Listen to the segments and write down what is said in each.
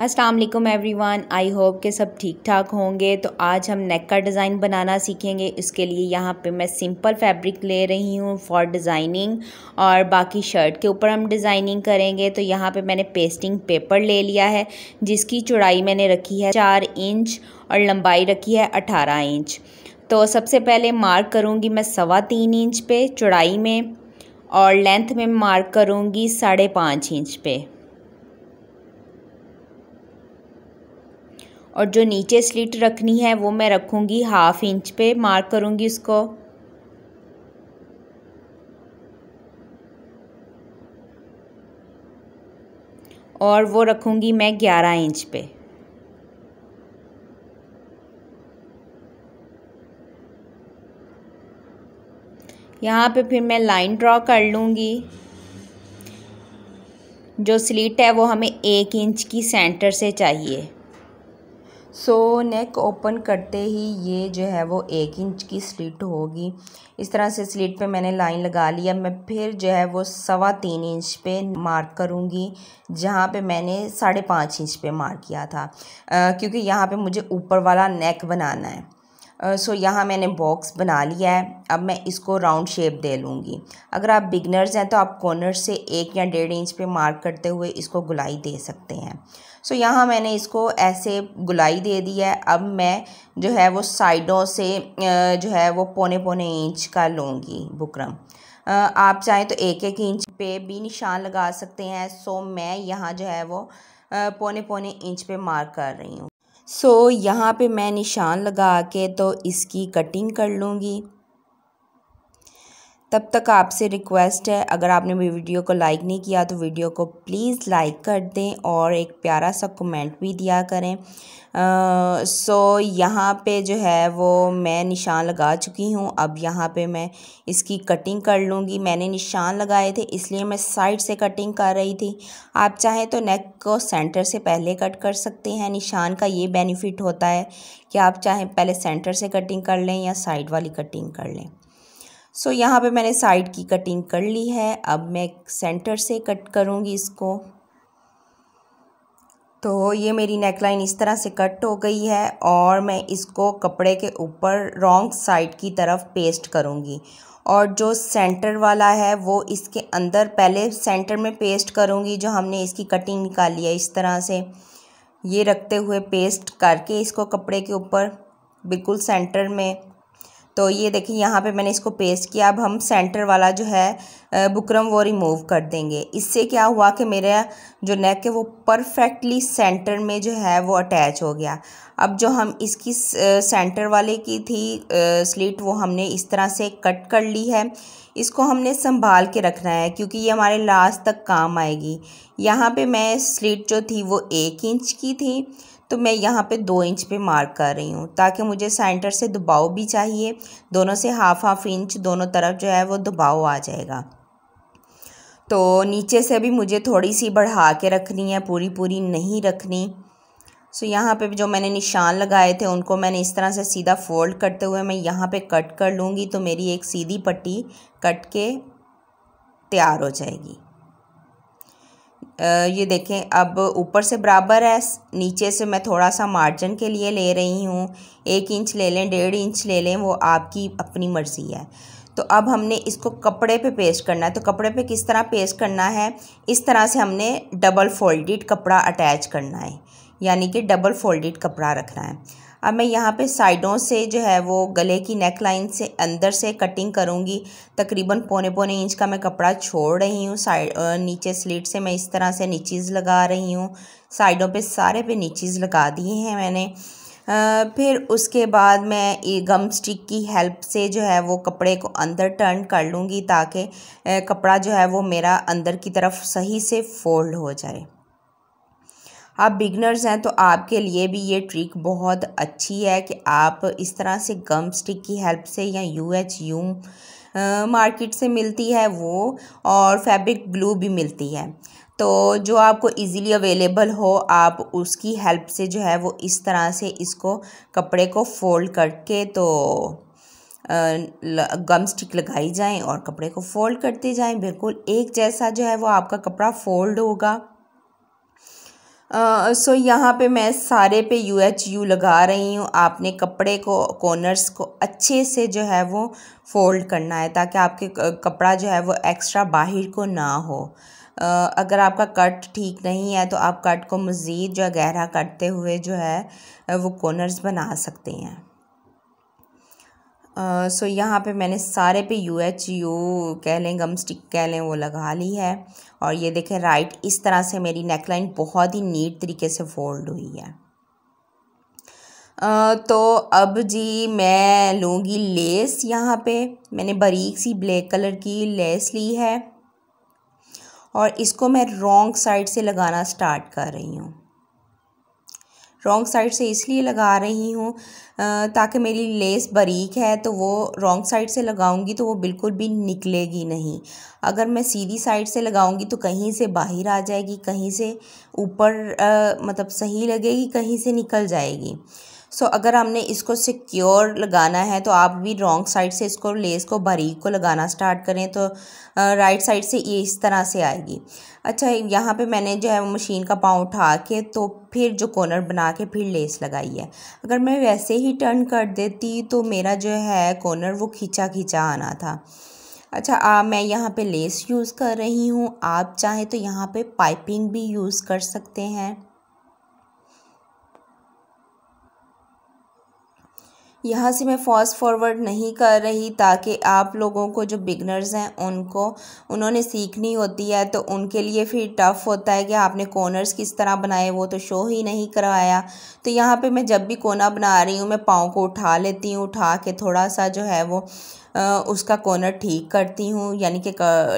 अस्सलाम वालेकुम everyone I hope के सब ठीक ठाक होंगे तो आज हम नेक का डिज़ाइन बनाना सीखेंगे इसके लिए यहाँ पे मैं सिंपल फैब्रिक ले रही हूँ फॉर डिज़ाइनिंग और बाकी शर्ट के ऊपर हम डिज़ाइनिंग करेंगे तो यहाँ पे मैंने पेस्टिंग पेपर ले लिया है जिसकी चौड़ाई मैंने रखी है चार इंच और लंबाई रखी है अठारह इंच तो सबसे पहले मार्क करूँगी मैं सवा तीन इंच पे चौड़ाई में और लेंथ में मार्क करूँगी साढ़े पाँच इंच पे और जो नीचे स्लिट रखनी है वो मैं रखूँगी हाफ इंच पे मार्क करूँगी उसको और वो रखूँगी मैं ग्यारह इंच पे यहाँ पे फिर मैं लाइन ड्रॉ कर लूँगी जो स्लीट है वो हमें एक इंच की सेंटर से चाहिए सो नेक ओपन करते ही ये जो है वो एक इंच की स्लिट होगी इस तरह से स्लिट पे मैंने लाइन लगा लिया मैं फिर जो है वो सवा तीन इंच पे मार्क करूँगी जहाँ पे मैंने साढ़े पाँच इंच पे मार्क किया था आ, क्योंकि यहाँ पे मुझे ऊपर वाला नेक बनाना है सो so, यहाँ मैंने बॉक्स बना लिया है अब मैं इसको राउंड शेप दे लूँगी अगर आप बिगनर्स हैं तो आप कॉर्नर से एक या डेढ़ इंच पे मार्क करते हुए इसको गुलाई दे सकते हैं सो so, यहाँ मैंने इसको ऐसे गुलाई दे दी है अब मैं जो है वो साइडों से जो है वो पौने पौने इंच का लूँगी बुकरम आप चाहें तो एक एक इंच पे भी निशान लगा सकते हैं सो मैं यहाँ जो है वो पौने पौने इंच पे मार्क कर रही हूँ सो यहाँ पे मैं निशान लगा के तो इसकी कटिंग कर लूँगी तब तक आपसे रिक्वेस्ट है अगर आपने भी वीडियो को लाइक नहीं किया तो वीडियो को प्लीज़ लाइक कर दें और एक प्यारा सा कमेंट भी दिया करें सो यहाँ पे जो है वो मैं निशान लगा चुकी हूँ अब यहाँ पे मैं इसकी कटिंग कर लूँगी मैंने निशान लगाए थे इसलिए मैं साइड से कटिंग कर रही थी आप चाहें तो नेक को सेंटर से पहले कट कर सकते हैं निशान का ये बेनिफिट होता है कि आप चाहें पहले सेंटर से कटिंग कर लें या साइड वाली कटिंग कर लें सो so, यहाँ पे मैंने साइड की कटिंग कर ली है अब मैं सेंटर से कट करूँगी इसको तो ये मेरी नेकलाइन इस तरह से कट हो गई है और मैं इसको कपड़े के ऊपर रॉन्ग साइड की तरफ पेस्ट करूँगी और जो सेंटर वाला है वो इसके अंदर पहले सेंटर में पेस्ट करूँगी जो हमने इसकी कटिंग निकाली है इस तरह से ये रखते हुए पेस्ट करके इसको कपड़े के ऊपर बिल्कुल सेंटर में तो ये देखिए यहाँ पे मैंने इसको पेस्ट किया अब हम सेंटर वाला जो है बुकरम वो रिमूव कर देंगे इससे क्या हुआ कि मेरा जो नेक है वो परफेक्टली सेंटर में जो है वो अटैच हो गया अब जो हम इसकी सेंटर वाले की थी स्लीट वो हमने इस तरह से कट कर ली है इसको हमने संभाल के रखना है क्योंकि ये हमारे लास्ट तक काम आएगी यहाँ पे मैं स्लीट जो थी वो एक इंच की थी तो मैं यहाँ पे दो इंच पे मार्क कर रही हूँ ताकि मुझे सेंटर से दबाव भी चाहिए दोनों से हाफ हाफ इंच दोनों तरफ जो है वो दबाव आ जाएगा तो नीचे से भी मुझे थोड़ी सी बढ़ा के रखनी है पूरी पूरी नहीं रखनी सो so, यहाँ पे जो मैंने निशान लगाए थे उनको मैंने इस तरह से सीधा फोल्ड करते हुए मैं यहाँ पे कट कर लूँगी तो मेरी एक सीधी पट्टी कट के तैयार हो जाएगी ये देखें अब ऊपर से बराबर है नीचे से मैं थोड़ा सा मार्जिन के लिए ले रही हूँ एक इंच ले लें डेढ़ इंच ले लें वो आपकी अपनी मर्ज़ी है तो अब हमने इसको कपड़े पे पेस्ट करना है तो कपड़े पे किस तरह पेस्ट करना है इस तरह से हमने डबल फोल्डेड कपड़ा अटैच करना है यानी कि डबल फोल्डेड कपड़ा रखना है अब मैं यहाँ पे साइडों से जो है वो गले की नेक लाइन से अंदर से कटिंग करूँगी तकरीबन पौने पौने इंच का मैं कपड़ा छोड़ रही हूँ साइड नीचे स्लीट से मैं इस तरह से नीचीज़ लगा रही हूँ साइडों पे सारे पे नीचीज़ लगा दिए हैं मैंने आ, फिर उसके बाद मैं गम स्टिक की हेल्प से जो है वो कपड़े को अंदर टर्न कर लूँगी ताकि कपड़ा जो है वो मेरा अंदर की तरफ सही से फोल्ड हो जाए आप बिगनर्स हैं तो आपके लिए भी ये ट्रिक बहुत अच्छी है कि आप इस तरह से गम स्टिक की हेल्प से या यू एच यू मार्केट से मिलती है वो और फैब्रिक ग्लू भी मिलती है तो जो आपको इजीली अवेलेबल हो आप उसकी हेल्प से जो है वो इस तरह से इसको कपड़े को फोल्ड करके तो गम स्टिक लगाई जाएं और कपड़े को फोल्ड करते जाएं बिल्कुल एक जैसा जो है वो आपका कपड़ा फोल्ड होगा सो यहाँ पे मैं सारे पे यू एच यू लगा रही हूँ आपने कपड़े को कॉर्नर्स को अच्छे से जो है वो फोल्ड करना है ताकि आपके कपड़ा जो है वो एक्स्ट्रा बाहर को ना हो uh, अगर आपका कट ठीक नहीं है तो आप कट को मज़ीद जो है गहरा करते हुए जो है वो कॉर्नर्स बना सकते हैं सो uh, so यहाँ पे मैंने सारे पे यू एच यू कह लें गम स्टिक कह लें वो लगा ली है और ये देखें राइट इस तरह से मेरी नेकलाइन बहुत ही नीट तरीके से फोल्ड हुई है uh, तो अब जी मैं लूँगी लेस यहाँ पे मैंने बारीक सी ब्लैक कलर की लेस ली है और इसको मैं रॉन्ग साइड से लगाना स्टार्ट कर रही हूँ रॉन्ग साइड से इसलिए लगा रही हूँ ताकि मेरी लेस बारीक है तो वो रॉन्ग साइड से लगाऊंगी तो वो बिल्कुल भी निकलेगी नहीं अगर मैं सीधी साइड से लगाऊंगी तो कहीं से बाहर आ जाएगी कहीं से ऊपर मतलब सही लगेगी कहीं से निकल जाएगी सो so, अगर हमने इसको सिक्योर लगाना है तो आप भी रॉन्ग साइड से इसको लेस को बारीक को लगाना स्टार्ट करें तो राइट साइड से ये इस तरह से आएगी अच्छा यहाँ पे मैंने जो है मशीन का पाँव उठा के तो फिर जो कॉर्नर बना के फिर लेस लगाई है अगर मैं वैसे ही टर्न कर देती तो मेरा जो है कॉर्नर वो खींचा खींचा आना था अच्छा आ, मैं यहाँ पे लेस यूज़ कर रही हूँ आप चाहें तो यहाँ पे पाइपिंग भी यूज़ कर सकते हैं यहाँ से मैं फास्ट फॉरवर्ड नहीं कर रही ताकि आप लोगों को जो बिगनर्स हैं उनको उन्होंने सीखनी होती है तो उनके लिए फिर टफ़ होता है कि आपने कॉर्नर्स किस तरह बनाए वो तो शो ही नहीं करवाया तो यहाँ पे मैं जब भी कोना बना रही हूँ मैं पाँव को उठा लेती हूँ उठा के थोड़ा सा जो है वो उसका कॉर्नर ठीक करती हूँ यानी कि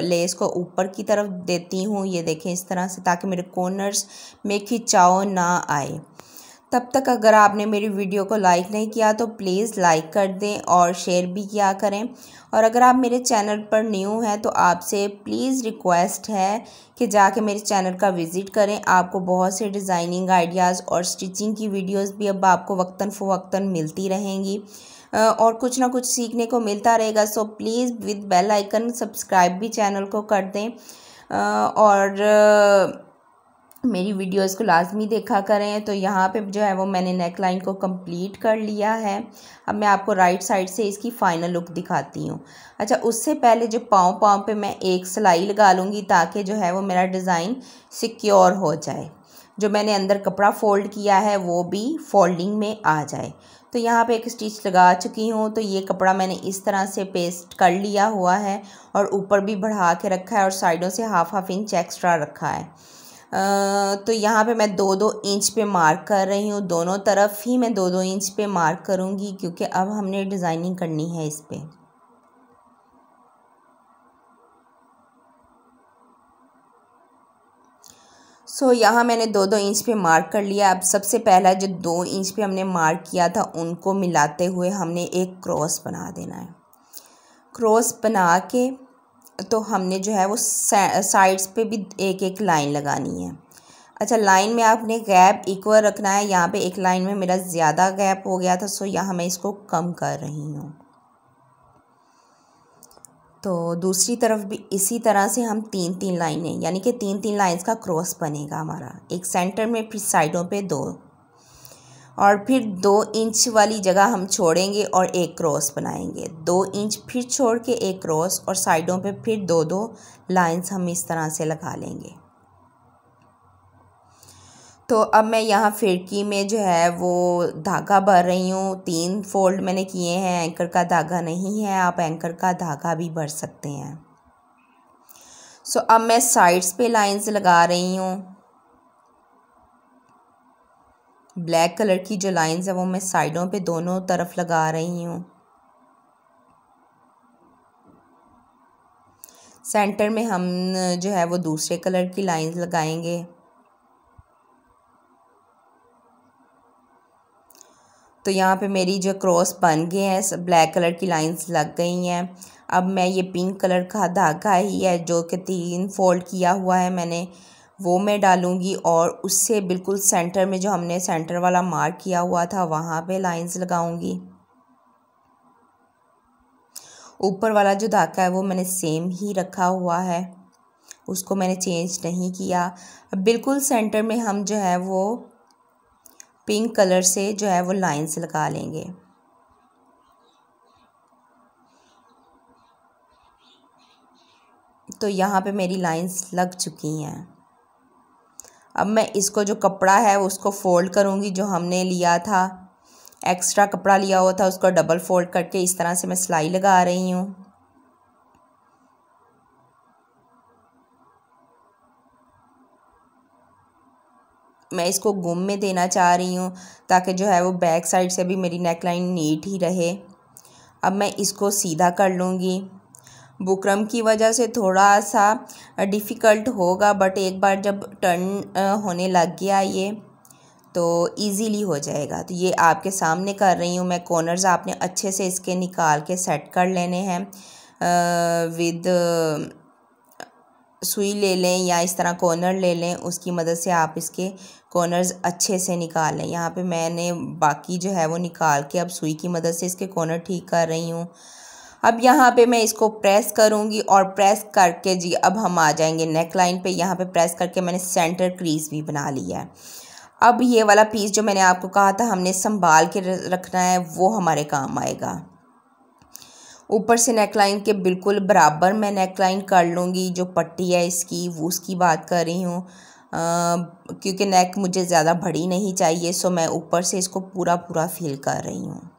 लेस को ऊपर की तरफ देती हूँ ये देखें इस तरह से ताकि मेरे कॉर्नर्स में खिंचाव ना आए तब तक अगर आपने मेरी वीडियो को लाइक नहीं किया तो प्लीज़ लाइक कर दें और शेयर भी किया करें और अगर आप मेरे चैनल पर न्यू हैं तो आपसे प्लीज़ रिक्वेस्ट है कि जाके मेरे चैनल का विज़िट करें आपको बहुत से डिज़ाइनिंग आइडियाज़ और स्टिचिंग की वीडियोस भी अब आपको वक्ता फ़वक्ता मिलती रहेंगी और कुछ ना कुछ सीखने को मिलता रहेगा so please with bell icon subscribe भी चैनल को कर दें और मेरी वीडियोस को लाजमी देखा करें तो यहाँ पे जो है वो मैंने नेक लाइन को कंप्लीट कर लिया है अब मैं आपको राइट साइड से इसकी फ़ाइनल लुक दिखाती हूँ अच्छा उससे पहले जो पाँव पाँव पे मैं एक सिलाई लगा लूँगी ताकि जो है वो मेरा डिज़ाइन सिक्योर हो जाए जो मैंने अंदर कपड़ा फ़ोल्ड किया है वो भी फोल्डिंग में आ जाए तो यहाँ पे एक स्टिच लगा चुकी हूँ तो ये कपड़ा मैंने इस तरह से पेस्ट कर लिया हुआ है और ऊपर भी बढ़ा के रखा है और साइडों से हाफ़ हाफ़ इंच एक्स्ट्रा रखा है तो यहाँ पे मैं दो दो इंच पे मार्क कर रही हूँ दोनों तरफ ही मैं दो दो इंच पे मार्क करूँगी क्योंकि अब हमने डिज़ाइनिंग करनी है इस पर सो so, यहाँ मैंने दो दो इंच पे मार्क कर लिया अब सबसे पहला जो दो इंच पे हमने मार्क किया था उनको मिलाते हुए हमने एक क्रॉस बना देना है क्रॉस बना के तो हमने जो है वो साइड्स पे भी एक एक लाइन लगानी है अच्छा लाइन में आपने गैप इक्वल रखना है यहाँ पे एक लाइन में मेरा ज़्यादा गैप हो गया था सो यहाँ मैं इसको कम कर रही हूँ तो दूसरी तरफ भी इसी तरह से हम तीन तीन लाइनें यानी कि तीन तीन लाइंस का क्रॉस बनेगा हमारा एक सेंटर में फिर साइडों पे दो और फिर दो इंच वाली जगह हम छोड़ेंगे और एक क्रॉस बनाएंगे दो इंच फिर छोड़ के एक क्रॉस और साइडों पे फिर दो दो लाइंस हम इस तरह से लगा लेंगे तो अब मैं यहाँ फिरकी में जो है वो धागा भर रही हूँ तीन फोल्ड मैंने किए हैं एंकर का धागा नहीं है आप एंकर का धागा भी भर सकते हैं सो so, अब मैं साइड्स पे लाइंस लगा रही हूँ ब्लैक कलर की जो लाइंस है वो मैं साइडों पे दोनों तरफ लगा रही हूँ सेंटर में हम जो है वो दूसरे कलर की लाइंस लगाएंगे तो यहाँ पे मेरी जो क्रॉस बन गए हैं ब्लैक कलर की लाइंस लग गई हैं अब मैं ये पिंक कलर का धागा ही है जो कि तीन फोल्ड किया हुआ है मैंने वो मैं डालूँगी और उससे बिल्कुल सेंटर में जो हमने सेंटर वाला मार्क किया हुआ था वहाँ पे लाइंस लगाऊँगी ऊपर वाला जो धागा है वो मैंने सेम ही रखा हुआ है उसको मैंने चेंज नहीं किया बिल्कुल सेंटर में हम जो है वो पिंक कलर से जो है वो लाइंस लगा लेंगे तो यहाँ पे मेरी लाइंस लग चुकी हैं अब मैं इसको जो कपड़ा है उसको फ़ोल्ड करूँगी जो हमने लिया था एक्स्ट्रा कपड़ा लिया हुआ था उसको डबल फोल्ड करके इस तरह से मैं सिलाई लगा रही हूँ मैं इसको गुम में देना चाह रही हूँ ताकि जो है वो बैक साइड से भी मेरी नेक लाइन नीट ही रहे अब मैं इसको सीधा कर लूँगी बुकरम की वजह से थोड़ा सा डिफ़िकल्ट होगा बट एक बार जब टर्न होने लग गया ये तो इजीली हो जाएगा तो ये आपके सामने कर रही हूँ मैं कॉर्नर्स आपने अच्छे से इसके निकाल के सेट कर लेने हैं विद सुई ले लें या इस तरह कॉर्नर ले लें उसकी मदद से आप इसके कॉर्नर्स अच्छे से निकाल लें यहाँ पे मैंने बाकी जो है वो निकाल के अब सुई की मदद से इसके कॉर्नर ठीक कर रही हूँ अब यहाँ पे मैं इसको प्रेस करूँगी और प्रेस करके जी अब हम आ जाएंगे नेक लाइन पे यहाँ पे प्रेस करके मैंने सेंटर क्रीज भी बना लिया है अब ये वाला पीस जो मैंने आपको कहा था हमने संभाल के रखना है वो हमारे काम आएगा ऊपर से नेक लाइन के बिल्कुल बराबर मैं नेक लाइन कर लूँगी जो पट्टी है इसकी वो उसकी बात कर रही हूँ क्योंकि नेक मुझे ज़्यादा बड़ी नहीं चाहिए सो मैं ऊपर से इसको पूरा पूरा फिल कर रही हूँ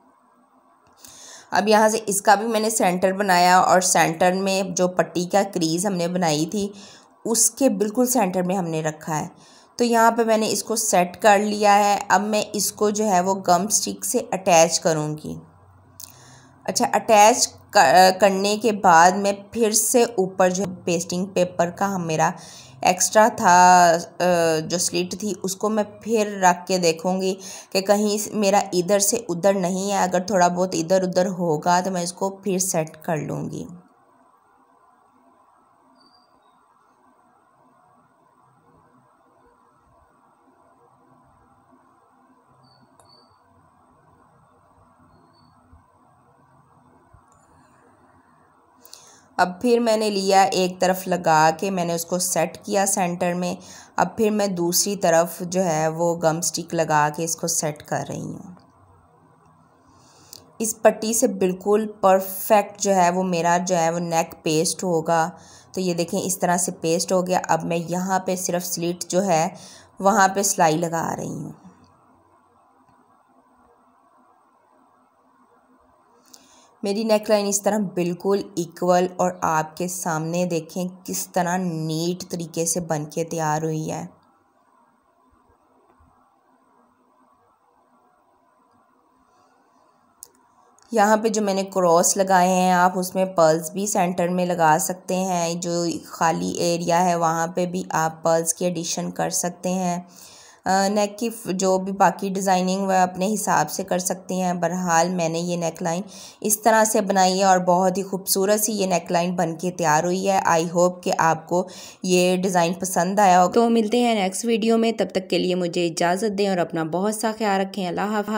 अब यहाँ से इसका भी मैंने सेंटर बनाया और सेंटर में जो पट्टी का क्रीज़ हमने बनाई थी उसके बिल्कुल सेंटर में हमने रखा है तो यहाँ पे मैंने इसको सेट कर लिया है अब मैं इसको जो है वो गम स्टिक से अटैच करूँगी अच्छा अटैच करने के बाद मैं फिर से ऊपर जो पेस्टिंग पेपर का हम मेरा एक्स्ट्रा था जो स्लिट थी उसको मैं फिर रख के देखूँगी कि कहीं मेरा इधर से उधर नहीं है अगर थोड़ा बहुत इधर उधर होगा तो मैं इसको फिर सेट कर लूँगी अब फिर मैंने लिया एक तरफ लगा के मैंने उसको सेट किया सेंटर में अब फिर मैं दूसरी तरफ जो है वो गम स्टिक लगा के इसको सेट कर रही हूँ इस पट्टी से बिल्कुल परफेक्ट जो है वो मेरा जो है वो नेक पेस्ट होगा तो ये देखें इस तरह से पेस्ट हो गया अब मैं यहाँ पे सिर्फ स्लिट जो है वहाँ पे सिलाई लगा रही हूँ मेरी नेक लाइन इस तरह बिल्कुल इक्वल और आपके सामने देखें किस तरह नीट तरीके से बन के तैयार हुई है यहाँ पे जो मैंने क्रॉस लगाए हैं आप उसमें पर्ल्स भी सेंटर में लगा सकते हैं जो खाली एरिया है वहाँ पे भी आप पर्ल्स की एडिशन कर सकते हैं नेक की जो भी बाकी डिज़ाइनिंग वह अपने हिसाब से कर सकती हैं बहरहाल मैंने ये नेक लाइन इस तरह से बनाई है और बहुत ही खूबसूरत सी ये नेक लाइन बन के तैयार हुई है आई होप कि आपको ये डिज़ाइन पसंद आया हो तो मिलते हैं नेक्स्ट वीडियो में तब तक के लिए मुझे इजाज़त दें और अपना बहुत सा ख्याल रखें अल्लाह हाफ